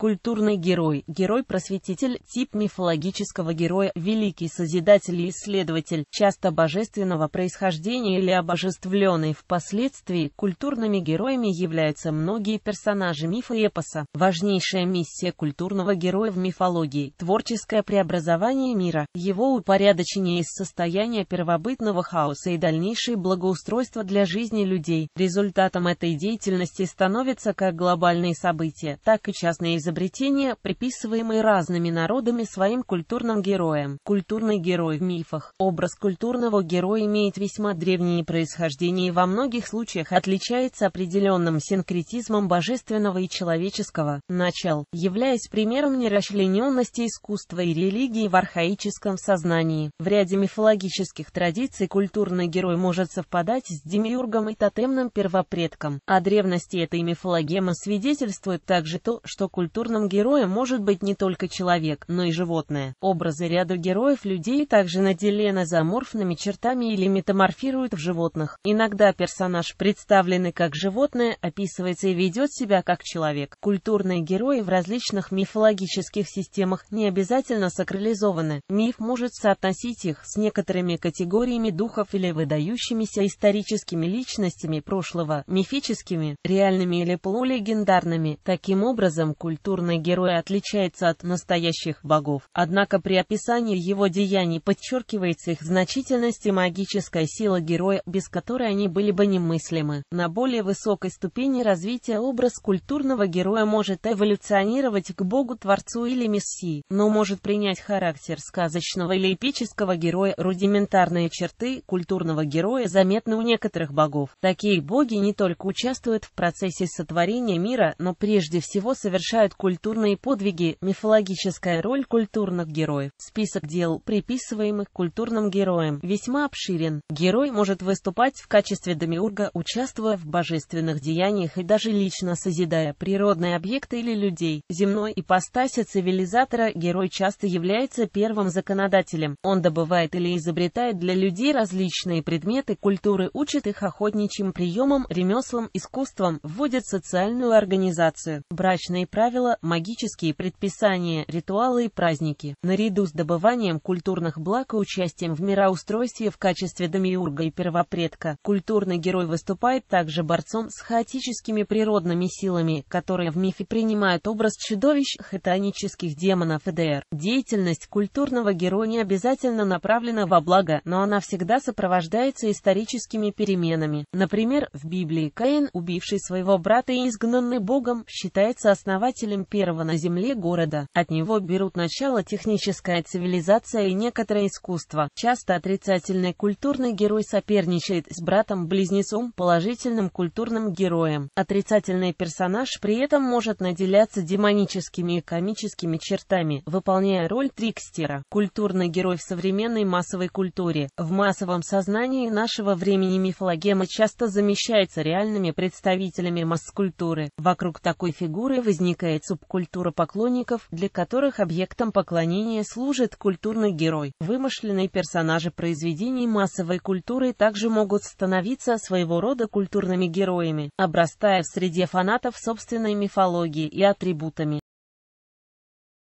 Культурный герой, герой-просветитель, тип мифологического героя, великий созидатель и исследователь, часто божественного происхождения или обожествленный впоследствии, культурными героями являются многие персонажи мифа и эпоса. Важнейшая миссия культурного героя в мифологии – творческое преобразование мира, его упорядочение из состояния первобытного хаоса и дальнейшее благоустройство для жизни людей. Результатом этой деятельности становятся как глобальные события, так и частные изобретения изобретения, приписываемые разными народами своим культурным героям. Культурный герой в мифах. Образ культурного героя имеет весьма древние происхождения и во многих случаях отличается определенным синкретизмом божественного и человеческого. Начал, являясь примером нерасчлененности искусства и религии в архаическом сознании. В ряде мифологических традиций культурный герой может совпадать с демиургом и тотемным первопредком. О древности этой мифологемы свидетельствует также то, что культура литературным героем может быть не только человек, но и животное. Образы ряда героев людей также наделены заморфными чертами или метаморфируют в животных. Иногда персонаж, представленный как животное, описывается и ведет себя как человек. Культурные герои в различных мифологических системах не обязательно сакрализованы. Миф может соотносить их с некоторыми категориями духов или выдающимися историческими личностями прошлого, мифическими, реальными или полулегендарными. Таким образом, культура литературный герой отличается от настоящих богов, однако при описании его деяний подчеркивается их значительность и магическая сила героя, без которой они были бы немыслимы. На более высокой ступени развития образ культурного героя может эволюционировать к богу-творцу или мессии, но может принять характер сказочного или эпического героя. Рудиментарные черты культурного героя заметны у некоторых богов. Такие боги не только участвуют в процессе сотворения мира, но прежде всего совершают Культурные подвиги, мифологическая роль культурных героев. Список дел, приписываемых культурным героям, весьма обширен. Герой может выступать в качестве демиурга, участвуя в божественных деяниях и даже лично созидая природные объекты или людей. Земной ипостаси цивилизатора герой часто является первым законодателем. Он добывает или изобретает для людей различные предметы культуры, учит их охотничьим приемам, ремеслам, искусствам, вводит социальную организацию. Брачные правила правила, магические предписания, ритуалы и праздники. Наряду с добыванием культурных благ и участием в мироустройстве в качестве домиурга и первопредка, культурный герой выступает также борцом с хаотическими природными силами, которые в мифе принимают образ чудовищ, хатанических демонов и ДР. Деятельность культурного героя не обязательно направлена во благо, но она всегда сопровождается историческими переменами. Например, в Библии Каин, убивший своего брата и изгнанный Богом, считается основателем жителем первого на земле города. От него берут начало техническая цивилизация и некоторое искусство. Часто отрицательный культурный герой соперничает с братом-близнецом, положительным культурным героем. Отрицательный персонаж при этом может наделяться демоническими и комическими чертами, выполняя роль трикстера. Культурный герой в современной массовой культуре. В массовом сознании нашего времени мифологема часто замещается реальными представителями масс-культуры. Вокруг такой фигуры возникает существует субкультура поклонников, для которых объектом поклонения служит культурный герой. Вымышленные персонажи произведений массовой культуры также могут становиться своего рода культурными героями, обрастая в среде фанатов собственной мифологией и атрибутами.